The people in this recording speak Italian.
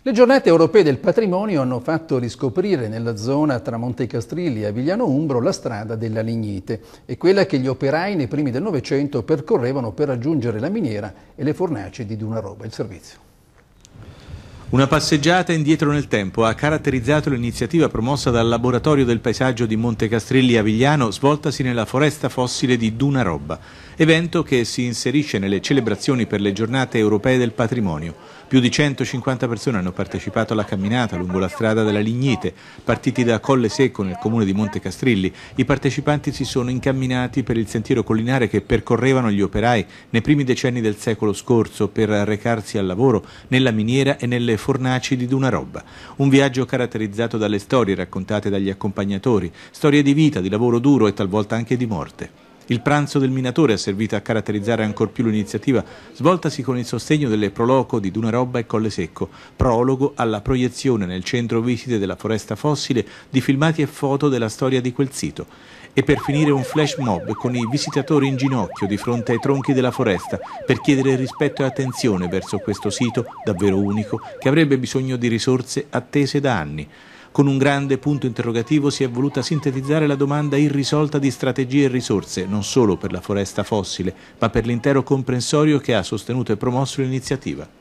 Le giornate europee del patrimonio hanno fatto riscoprire nella zona tra Montecastrilli e Avigliano Umbro la strada della lignite e quella che gli operai nei primi del Novecento percorrevano per raggiungere la miniera e le fornaci di Dunaroba. Il servizio. Una passeggiata indietro nel tempo ha caratterizzato l'iniziativa promossa dal Laboratorio del Paesaggio di Montecastrilli Avigliano svoltasi nella foresta fossile di Duna Robba, evento che si inserisce nelle celebrazioni per le giornate europee del patrimonio. Più di 150 persone hanno partecipato alla camminata lungo la strada della Lignite, partiti da Colle Secco nel comune di Montecastrilli. I partecipanti si sono incamminati per il sentiero collinare che percorrevano gli operai nei primi decenni del secolo scorso per recarsi al lavoro nella miniera e nelle fornaci di D'una Robba. Un viaggio caratterizzato dalle storie raccontate dagli accompagnatori, storie di vita, di lavoro duro e talvolta anche di morte. Il pranzo del minatore ha servito a caratterizzare ancor più l'iniziativa, svoltasi con il sostegno delle Proloco di Duna Dunarobba e Colle Secco, prologo alla proiezione nel centro visite della foresta fossile di filmati e foto della storia di quel sito e per finire un flash mob con i visitatori in ginocchio di fronte ai tronchi della foresta per chiedere rispetto e attenzione verso questo sito davvero unico che avrebbe bisogno di risorse attese da anni. Con un grande punto interrogativo si è voluta sintetizzare la domanda irrisolta di strategie e risorse, non solo per la foresta fossile, ma per l'intero comprensorio che ha sostenuto e promosso l'iniziativa.